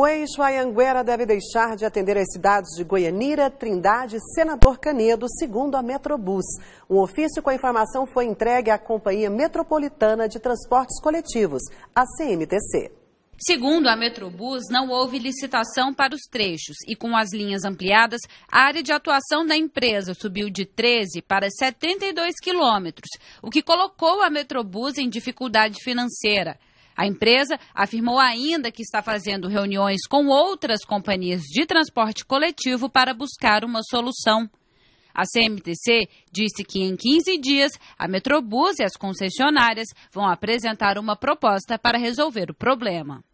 O o Anhanguera deve deixar de atender as cidades de Goianira, Trindade e Senador Canedo, segundo a Metrobus. Um ofício com a informação foi entregue à Companhia Metropolitana de Transportes Coletivos, a CMTC. Segundo a Metrobus, não houve licitação para os trechos e, com as linhas ampliadas, a área de atuação da empresa subiu de 13 para 72 quilômetros, o que colocou a Metrobus em dificuldade financeira. A empresa afirmou ainda que está fazendo reuniões com outras companhias de transporte coletivo para buscar uma solução. A CMTC disse que em 15 dias a Metrobus e as concessionárias vão apresentar uma proposta para resolver o problema.